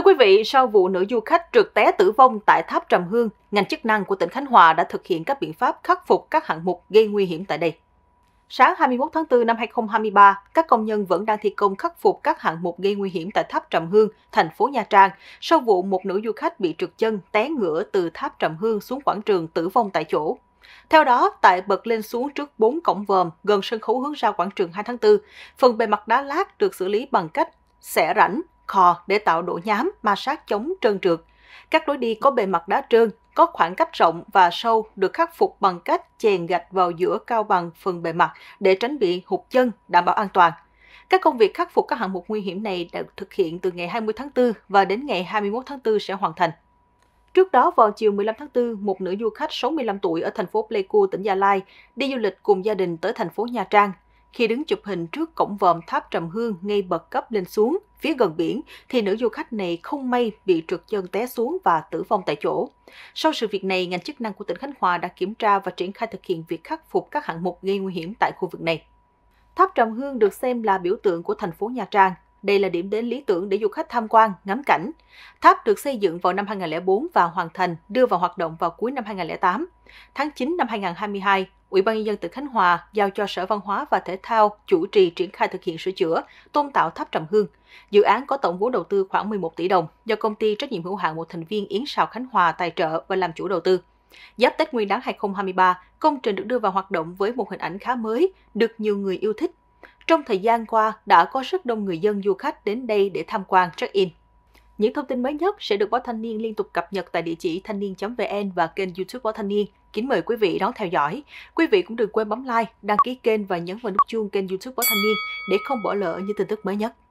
Thưa quý vị, sau vụ nữ du khách trượt té tử vong tại Tháp Trầm Hương, ngành chức năng của tỉnh Khánh Hòa đã thực hiện các biện pháp khắc phục các hạng mục gây nguy hiểm tại đây. Sáng 21 tháng 4 năm 2023, các công nhân vẫn đang thi công khắc phục các hạng mục gây nguy hiểm tại Tháp Trầm Hương, thành phố Nha Trang, sau vụ một nữ du khách bị trượt chân té ngửa từ Tháp Trầm Hương xuống quảng trường tử vong tại chỗ. Theo đó, tại bậc lên xuống trước 4 cổng vòm gần sân khấu hướng ra quảng trường 2 tháng 4, phần bề mặt đá lát được xử lý bằng cách xẻ rãnh, khò để tạo độ nhám, ma sát chống trơn trượt. Các lối đi có bề mặt đá trơn, có khoảng cách rộng và sâu được khắc phục bằng cách chèn gạch vào giữa cao bằng phần bề mặt để tránh bị hụt chân, đảm bảo an toàn. Các công việc khắc phục các hạng mục nguy hiểm này đã được thực hiện từ ngày 20 tháng 4 và đến ngày 21 tháng 4 sẽ hoàn thành. Trước đó vào chiều 15 tháng 4, một nữ du khách 65 tuổi ở thành phố Pleiku, tỉnh Gia Lai đi du lịch cùng gia đình tới thành phố Nha Trang. Khi đứng chụp hình trước cổng vòm tháp Trầm Hương ngay bậc cấp lên xuống, phía gần biển, thì nữ du khách này không may bị trượt chân té xuống và tử vong tại chỗ. Sau sự việc này, ngành chức năng của tỉnh Khánh Hòa đã kiểm tra và triển khai thực hiện việc khắc phục các hạng mục gây nguy hiểm tại khu vực này. Tháp Trầm Hương được xem là biểu tượng của thành phố Nha Trang. Đây là điểm đến lý tưởng để du khách tham quan, ngắm cảnh. Tháp được xây dựng vào năm 2004 và hoàn thành, đưa vào hoạt động vào cuối năm 2008. Tháng 9 năm 2022, Ủy ban nhân dân tỉnh Khánh Hòa giao cho Sở Văn hóa và Thể thao chủ trì triển khai thực hiện sửa chữa, tôn tạo tháp Trầm Hương. Dự án có tổng vốn đầu tư khoảng 11 tỷ đồng do công ty trách nhiệm hữu hạn một thành viên Yến Sào Khánh Hòa tài trợ và làm chủ đầu tư. Giáp Tết Nguyên đán 2023, công trình được đưa vào hoạt động với một hình ảnh khá mới, được nhiều người yêu thích trong thời gian qua, đã có rất đông người dân du khách đến đây để tham quan check-in. Những thông tin mới nhất sẽ được Báo Thanh Niên liên tục cập nhật tại địa chỉ thanh niên.vn và kênh YouTube Báo Thanh Niên. Kính mời quý vị đón theo dõi. Quý vị cũng đừng quên bấm like, đăng ký kênh và nhấn vào nút chuông kênh YouTube Báo Thanh Niên để không bỏ lỡ những tin tức mới nhất.